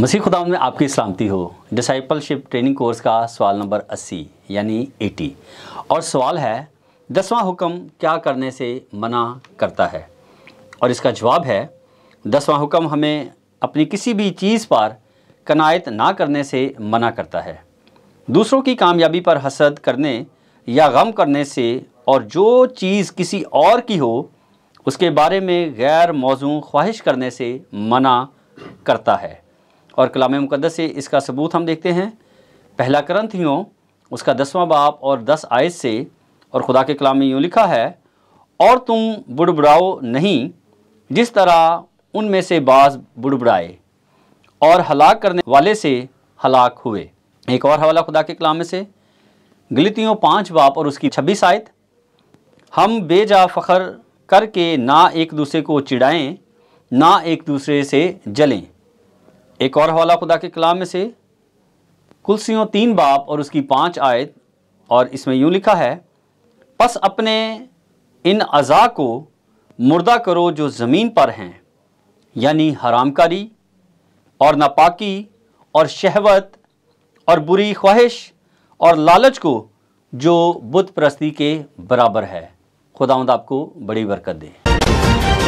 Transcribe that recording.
मसीह खुदा में आपकी सलामती हो डिसाइपलशिप ट्रेनिंग कोर्स का सवाल नंबर 80 यानी 80 और सवाल है दसवां हुक्म क्या करने से मना करता है और इसका जवाब है दसवां हुक्म हमें अपनी किसी भी चीज़ पर कनायत ना करने से मना करता है दूसरों की कामयाबी पर हसद करने या गम करने से और जो चीज़ किसी और की हो उसके बारे में गैर मौजू ख्वाहिश करने से मना करता है और कलाम मुकदस से इसका सबूत हम देखते हैं पहला करंथियों उसका दसवां बाप और दस आयत से और खुदा के कलाम में यूँ लिखा है और तुम बुड़बुड़ाओ नहीं जिस तरह उनमें से बाज बुड़बुड़ाए और हलाक करने वाले से हलाक हुए एक और हवाला खुदा के कलाम में से गलतियों पाँच बाप और उसकी छब्बीस आयत हम बेजा फ़खर करके ना एक दूसरे को चिड़ाएँ ना एक दूसरे से जलें एक और हवाला खुदा के कलाम में से कुलसियों तीन बाप और उसकी पाँच आयत और इसमें यूँ लिखा है बस अपने इन अज़ा को मुर्दा करो जो ज़मीन पर हैं यानी हरामकारी और नापाकी और शहवत और बुरी ख्वाहिश और लालच को जो बुत प्रस्ती के बराबर है खुदावंद आपको बड़ी बरकत दे